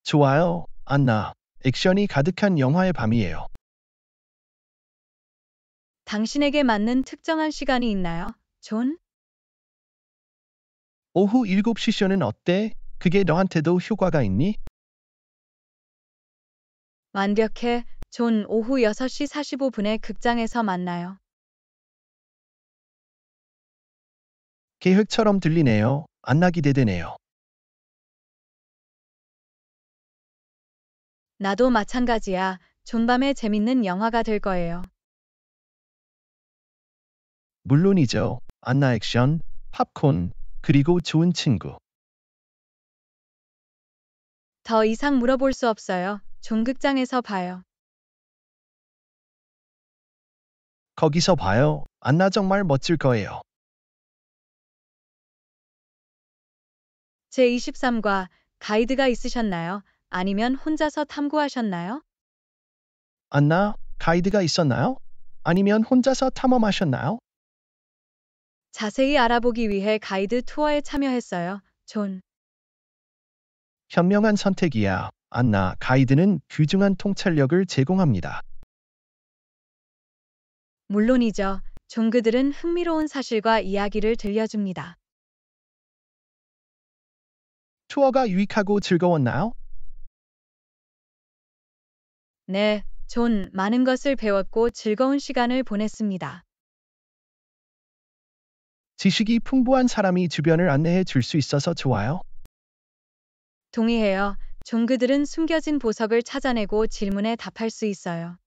좋아요, 안나. 액션이 가득한 영화의 밤이에요. 당신에게 맞는 특정한 시간이 있나요, 존? 오후 7시 쇼는 어때? 그게 너한테도 효과가 있니? 완벽해, 존 오후 6시 45분에 극장에서 만나요. 계획처럼 들리네요. 안나 기대되네요. 나도 마찬가지야. 존밤에 재밌는 영화가 될 거예요. 물론이죠. 안나 액션, 팝콘, 그리고 좋은 친구. 더 이상 물어볼 수 없어요. 종극장에서 봐요. 거기서 봐요. 안나 정말 멋질 거예요. 제23과 가이드가 있으셨나요? 아니면 혼자서 탐구하셨나요? 안나, 가이드가 있었나요? 아니면 혼자서 탐험하셨나요? 자세히 알아보기 위해 가이드 투어에 참여했어요, 존. 현명한 선택이야, 안나. 가이드는 귀중한 통찰력을 제공합니다. 물론이죠. 종그들은 흥미로운 사실과 이야기를 들려줍니다. 투어가 유익하고 즐거웠나요? 네, 존, 많은 것을 배웠고 즐거운 시간을 보냈습니다. 지식이 풍부한 사람이 주변을 안내해 줄 수 있어서 좋아요. 동의해요. 존 그들은 숨겨진 보석을 찾아내고 질문에 답할 수 있어요.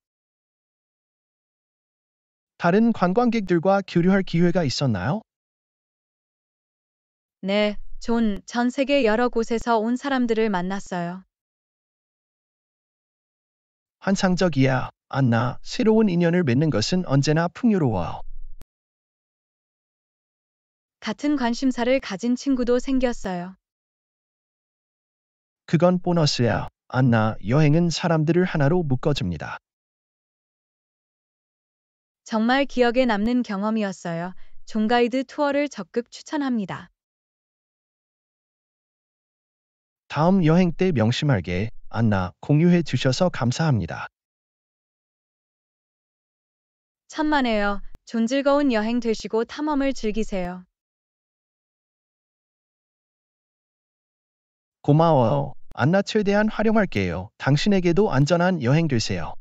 다른 관광객들과 교류할 기회가 있었나요? 네, 존, 전 세계 여러 곳에서 온 사람들을 만났어요. 환상적이야, 안나. 새로운 인연을 맺는 것은 언제나 풍요로워. 같은 관심사를 가진 친구도 생겼어요. 그건 보너스야. 안나, 여행은 사람들을 하나로 묶어줍니다. 정말 기억에 남는 경험이었어요. 종가이드 투어를 적극 추천합니다. 다음 여행 때명심할게 안나 공유해 주셔서 감사합니다. 참만해요존 즐거운 여행 되시고 탐험을 즐기세요. 고마워요. 안나 최대한 활용할게요. 당신에게도 안전한 여행 되세요.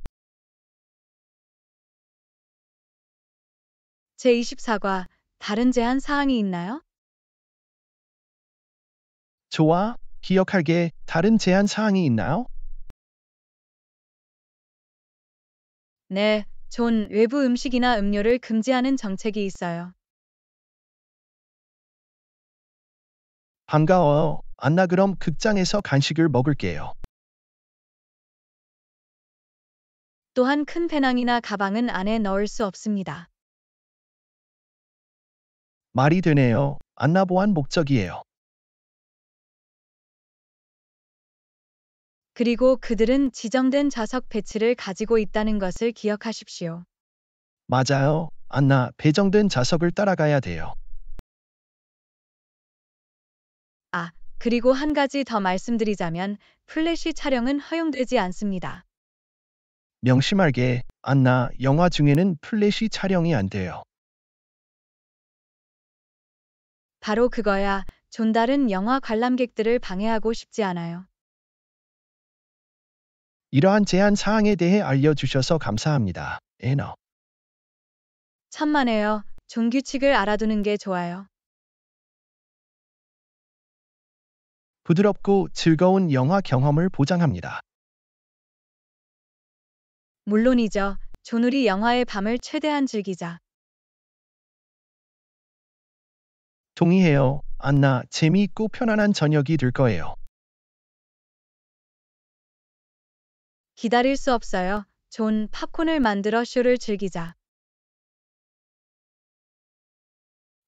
제24과 다른 제한 사항이 있나요? 좋아, 기억할게 다른 제한 사항이 있나요? 네, 존 외부 음식이나 음료를 금지하는 정책이 있어요. 반가워요. 안나 그럼 극장에서 간식을 먹을게요. 또한 큰 배낭이나 가방은 안에 넣을 수 없습니다. 말이 되네요. 안나 보안 목적이에요. 그리고 그들은 지정된 좌석 배치를 가지고 있다는 것을 기억하십시오. 맞아요. 안나, 배정된 좌석을 따라가야 돼요. 아, 그리고 한 가지 더 말씀드리자면 플래시 촬영은 허용되지 않습니다. 명심할게, 안나, 영화 중에는 플래시 촬영이 안 돼요. 바로 그거야. 존달은 영화 관람객들을 방해하고 싶지 않아요. 이러한 제한 사항에 대해 알려주셔서 감사합니다. 에너. 천만해요 종규칙을 알아두는 게 좋아요. 부드럽고 즐거운 영화 경험을 보장합니다. 물론이죠. 조누리 영화의 밤을 최대한 즐기자. 동의해요. 안나, 재미있고 편안한 저녁이 될 거예요. 기다릴 수 없어요. 존 팝콘을 만들어 쇼를 즐기자.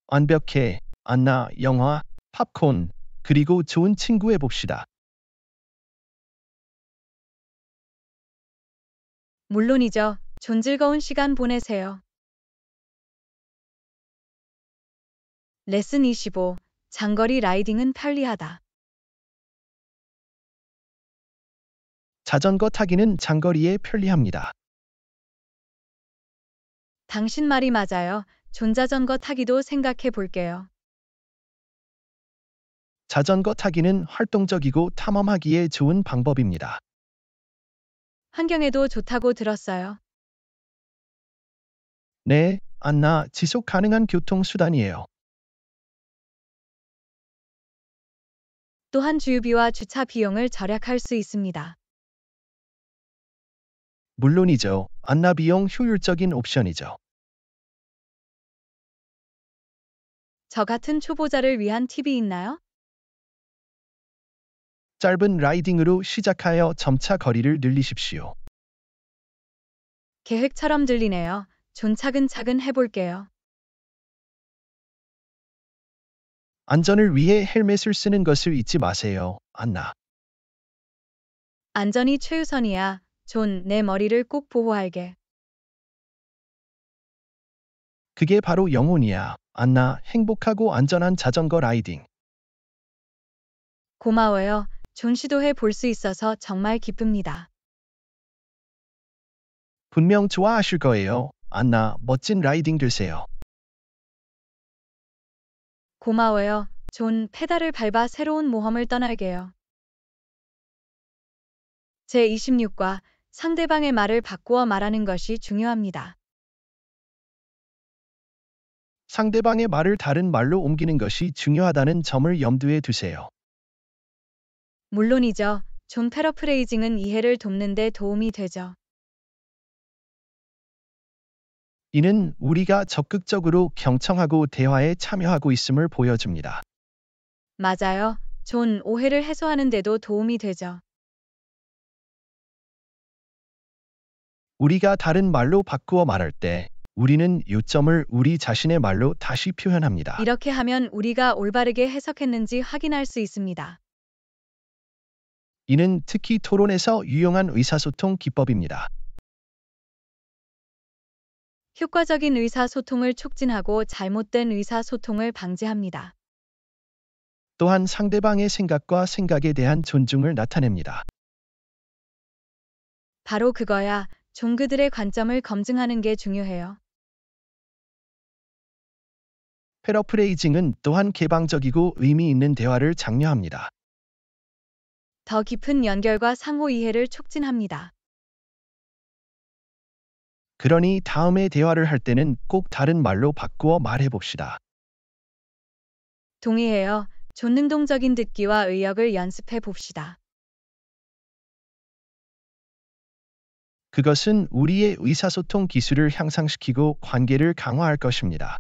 완벽해. 안나, 영화, 팝콘, 그리고 좋은 친구 해봅시다. 물론이죠. 존 즐거운 시간 보내세요. 레슨 25. 장거리 라이딩은 편리하다. 자전거 타기는 장거리에 편리합니다. 당신 말이 맞아요. 전자전거 타기도 생각해 볼게요. 자전거 타기는 활동적이고 탐험하기에 좋은 방법입니다. 환경에도 좋다고 들었어요. 네, 안나 지속 가능한 교통수단이에요. 또한 주유비와 주차 비용을 절약할 수 있습니다. 물론이죠. 안나 비용 효율적인 옵션이죠. 저 같은 초보자를 위한 팁이 있나요? 짧은 라이딩으로 시작하여 점차 거리를 늘리십시오. 계획처럼 들리네요. 존 차근차근 해볼게요. 안전을 위해 헬멧을 쓰는 것을 잊지 마세요, 안나. 안전이 최우선이야. 존, 내 머리를 꼭 보호할게. 그게 바로 영혼이야. 안나, 행복하고 안전한 자전거 라이딩. 고마워요. 존 시도해 볼 수 있어서 정말 기쁩니다. 분명 좋아하실 거예요. 안나, 멋진 라이딩 되세요. 고마워요. 존, 페달을 밟아 새로운 모험을 떠날게요. 제26과 상대방의 말을 바꾸어 말하는 것이 중요합니다. 상대방의 말을 다른 말로 옮기는 것이 중요하다는 점을 염두에 두세요. 물론이죠. 존 패러프레이징은 이해를 돕는 데 도움이 되죠. 이는 우리가 적극적으로 경청하고 대화에 참여하고 있음을 보여줍니다. 맞아요. 존 오해를 해소하는 데도 도움이 되죠. 우리가 다른 말로 바꾸어 말할 때 우리는 요점을 우리 자신의 말로 다시 표현합니다. 이렇게 하면 우리가 올바르게 해석했는지 확인할 수 있습니다. 이는 특히 토론에서 유용한 의사소통 기법입니다. 효과적인 의사소통을 촉진하고 잘못된 의사소통을 방지합니다. 또한 상대방의 생각과 생각에 대한 존중을 나타냅니다. 바로 그거야. 종교들의 관점을 검증하는 게 중요해요. 패러프레이징은 또한 개방적이고 의미 있는 대화를 장려합니다. 더 깊은 연결과 상호 이해를 촉진합니다. 그러니 다음에 대화를 할 때는 꼭 다른 말로 바꾸어 말해봅시다. 동의해요. 존능동적인 듣기와 의역을 연습해 봅시다. 그것은 우리의 의사소통 기술을 향상시키고 관계를 강화할 것입니다.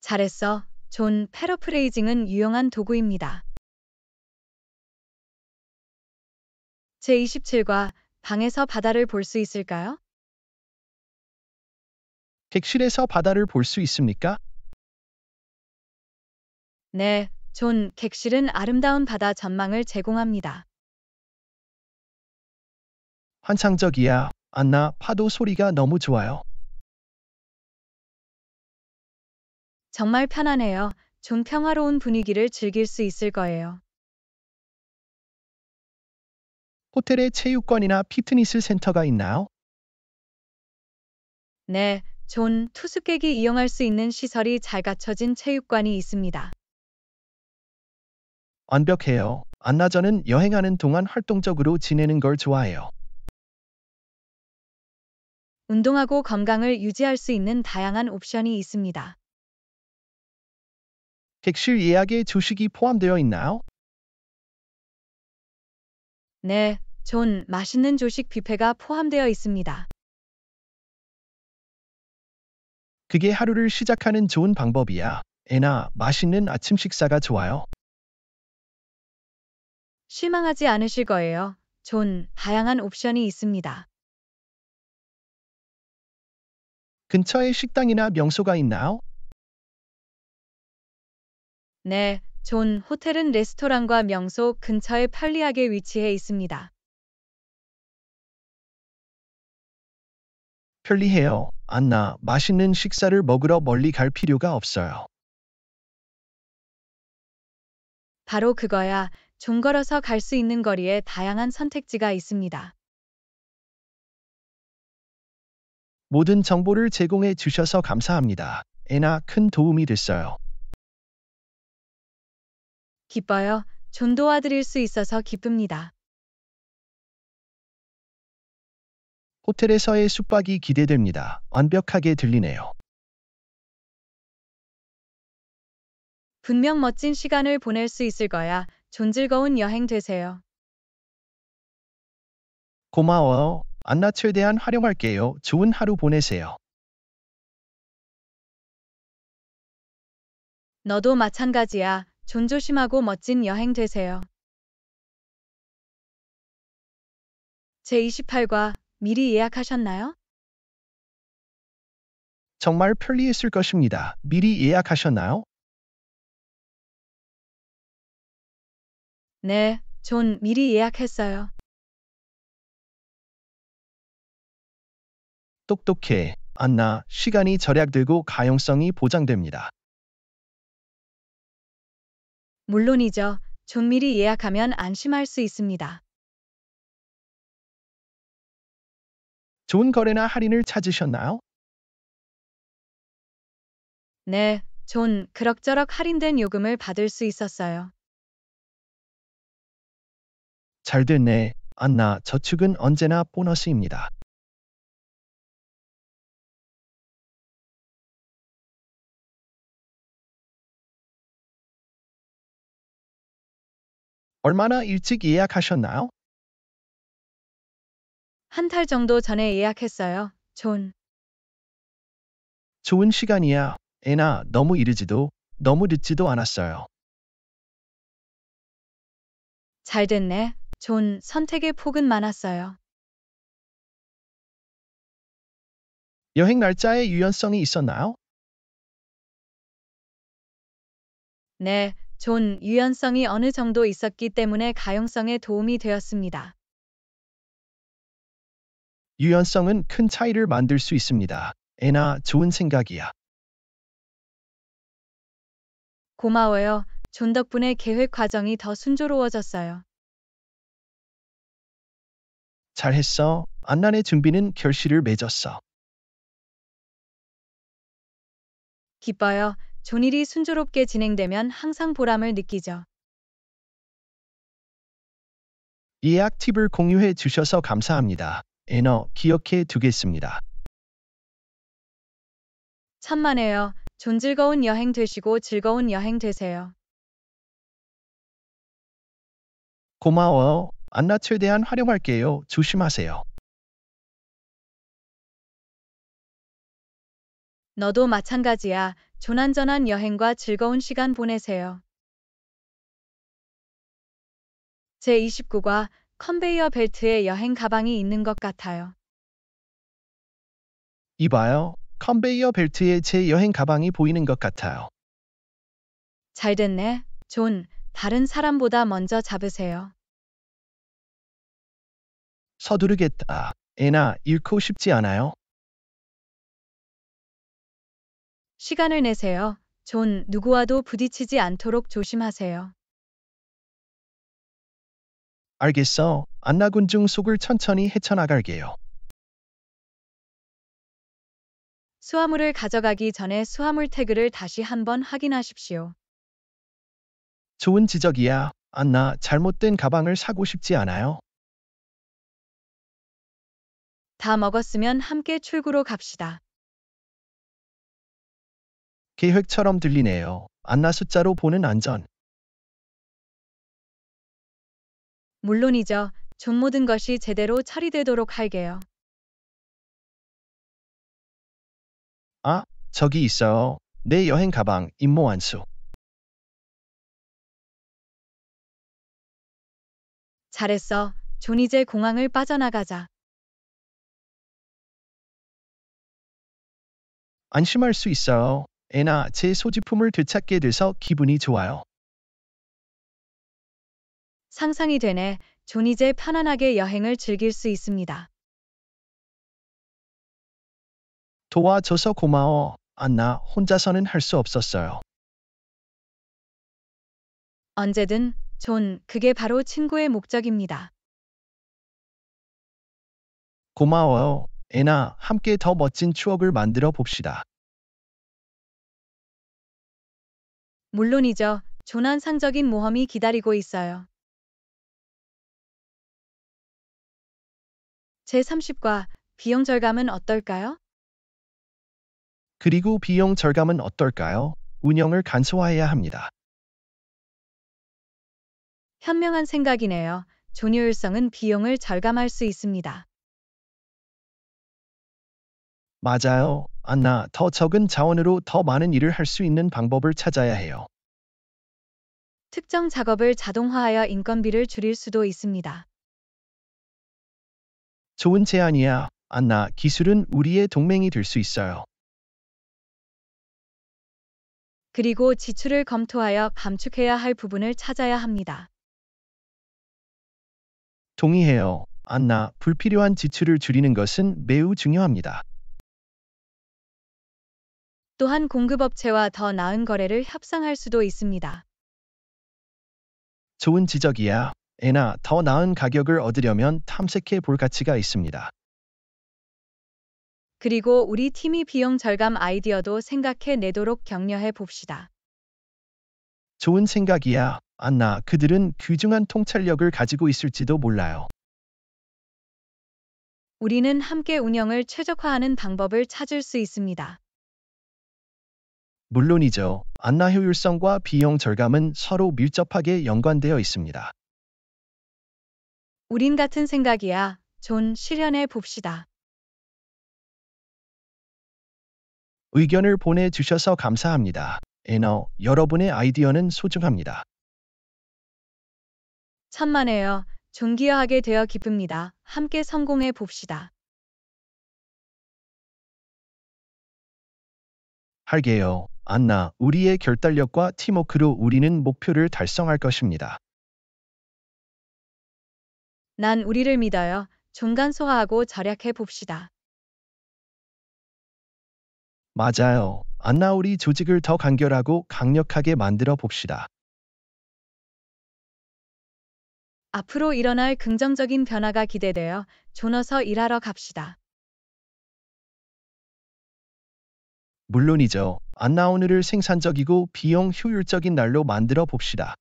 잘했어. 존 패러프레이징은 유용한 도구입니다. 제27과 방에서 바다를 볼 수 있을까요? 객실에서 바다를 볼 수 있습니까? 네, 존 객실은 아름다운 바다 전망을 제공합니다. 환상적이야. 안나 파도 소리가 너무 좋아요. 정말 편안해요. 좀 평화로운 분위기를 즐길 수 있을 거예요. 호텔에 체육관이나 피트니스 센터가 있나요? 네, 존 투숙객이 이용할 수 있는 시설이 잘 갖춰진 체육관이 있습니다. 완벽해요. 안나 저는 여행하는 동안 활동적으로 지내는 걸 좋아해요. 운동하고 건강을 유지할 수 있는 다양한 옵션이 있습니다. 객실 예약에 조식이 포함되어 있나요? 네, 존 맛있는 조식 뷔페가 포함되어 있습니다. 그게 하루를 시작하는 좋은 방법이야. 애나 맛있는 아침 식사가 좋아요. 실망하지 않으실 거예요. 존 다양한 옵션이 있습니다. 근처에 식당이나 명소가 있나요? 네, 존 호텔은 레스토랑과 명소 근처에 편리하게 위치해 있습니다. 편리해요. 안나, 맛있는 식사를 먹으러 멀리 갈 필요가 없어요. 바로 그거야. 종 걸어서 갈 수 있는 거리에 다양한 선택지가 있습니다. 모든 정보를 제공해 주셔서 감사합니다. 에나큰 도움이 됐어요. 기뻐요. 존 도와드릴 수 있어서 기쁩니다. 호텔에서의 숙박이 기대됩니다. 완벽하게 들리네요. 분명 멋진 시간을 보낼 수 있을 거야. 존 즐거운 여행 되세요. 고마워요. 안나 최대한 활용할게요. 좋은 하루 보내세요. 너도 마찬가지야. 존 조심하고 멋진 여행 되세요. 제28과 미리 예약하셨나요? 정말 편리했을 것입니다. 미리 예약하셨나요? 네, 존 미리 예약했어요. 똑똑해, 안나, 시간이 절약되고 가용성이 보장됩니다. 물론이죠. 좀 미리 예약하면 안심할 수 있습니다. 좋은 거래나 할인을 찾으셨나요? 네, 존 그럭저럭 할인된 요금을 받을 수 있었어요. 잘 됐네. 안나, 저축은 언제나 보너스입니다. 얼마나 일찍 예약하셨나요? 한 달 정도 전에 예약했어요, 존. 좋은 시간이야. 애나 너무 이르지도 너무 늦지도 않았어요. 잘 됐네, 존. 선택의 폭은 많았어요. 여행 날짜에 유연성이 있었나요? 네, 존 유연성이 어느 정도 있었기 때문에 가용성에 도움이 되었습니다. 유연성은 큰 차이를 만들 수 있습니다. 애나 좋은 생각이야. 고마워요. 존 덕분에 계획 과정이 더 순조로워졌어요. 잘했어. 안난의 준비는 결실을 맺었어. 기뻐요. 존일이 순조롭게 진행되면 항상 보람을 느끼죠. 예약 팁을 공유해 주셔서 감사합니다. 에너 기억해 두겠습니다. 천만에요. 존 즐거운 여행 되시고 즐거운 여행 되세요. 고마워 안나 최대한 활용할게요. 조심하세요. 너도 마찬가지야. 조난전한 여행과 즐거운 시간 보내세요. 제29과 컨베이어 벨트에 여행 가방이 있는 것 같아요. 이봐요. 컨베이어 벨트에 제 여행 가방이 보이는 것 같아요. 잘 됐네. 존, 다른 사람보다 먼저 잡으세요. 서두르겠다. 애나, 읽고 싶지 않아요? 시간을 내세요. 존, 누구와도 부딪히지 않도록 조심하세요. 알겠어. 안나군중 속을 천천히 헤쳐나갈게요. 수화물을 가져가기 전에 수화물 태그를 다시 한번 확인하십시오. 좋은 지적이야. 안나, 잘못된 가방을 사고 싶지 않아요. 다 먹었으면 함께 출구로 갑시다. 계획처럼 들리네요. 안나 숫자로 보는 안전. 물론이죠. 전 모든 것이 제대로 처리되도록 할게요. 아, 저기 있어요. 내 여행 가방, 임모 완수 잘했어. 존 이제 공항을 빠져나가자. 안심할 수 있어요. 애나 제 소지품을 되찾게 돼서 기분이 좋아요. 상상이 되네. 존 이제 편안하게 여행을 즐길 수 있습니다. 도와줘서 고마워. 안나 혼자서는 할 수 없었어요. 언제든 존, 그게 바로 친구의 목적입니다. 고마워요. 애나 함께 더 멋진 추억을 만들어 봅시다. 물론이죠. 조난상적인 모험이 기다리고 있어요. 제30과 비용 절감은 어떨까요? 그리고 비용 절감은 어떨까요? 운영을 간소화해야 합니다. 현명한 생각이네요. 존효율성은 비용을 절감할 수 있습니다. 맞아요. 안나 더 적은 자원으로 더 많은 일을 할 수 있는 방법을 찾아야 해요. 특정 작업을 자동화하여 인건비를 줄일 수도 있습니다. 좋은 제안이야, 안나. 기술은 우리의 동맹이 될 수 있어요. 그리고 지출을 검토하여 감축해야 할 부분을 찾아야 합니다. 동의해요. 안나, 불필요한 지출을 줄이는 것은 매우 중요합니다. 또한 공급업체와 더 나은 거래를 협상할 수도 있습니다. 좋은 지적이야. 에나 더 나은 가격을 얻으려면 탐색해 볼 가치가 있습니다. 그리고 우리 팀이 비용 절감 아이디어도 생각해 내도록 격려해 봅시다. 좋은 생각이야. 안나, 그들은 귀중한 통찰력을 가지고 있을지도 몰라요. 우리는 함께 운영을 최적화하는 방법을 찾을 수 있습니다. 물론이죠. 안나 효율성과 비용 절감은 서로 밀접하게 연관되어 있습니다. 우린 같은 생각이야. 존 실현해 봅시다. 의견을 보내주셔서 감사합니다. 에너, 여러분의 아이디어는 소중합니다. 천만에요. 존귀하게 되어 기쁩니다. 함께 성공해 봅시다. 할게요. 안나, 우리의 결단력과 팀워크로 우리는 목표를 달성할 것입니다. 난 우리를 믿어요. 중간 소화하고 절약해 봅시다. 맞아요. 안나 우리 조직을 더 간결하고 강력하게 만들어 봅시다. 앞으로 일어날 긍정적인 변화가 기대되어 존어서 일하러 갑시다. 물론이죠. 안나오느를 생산적이고 비용 효율적인 날로 만들어 봅시다.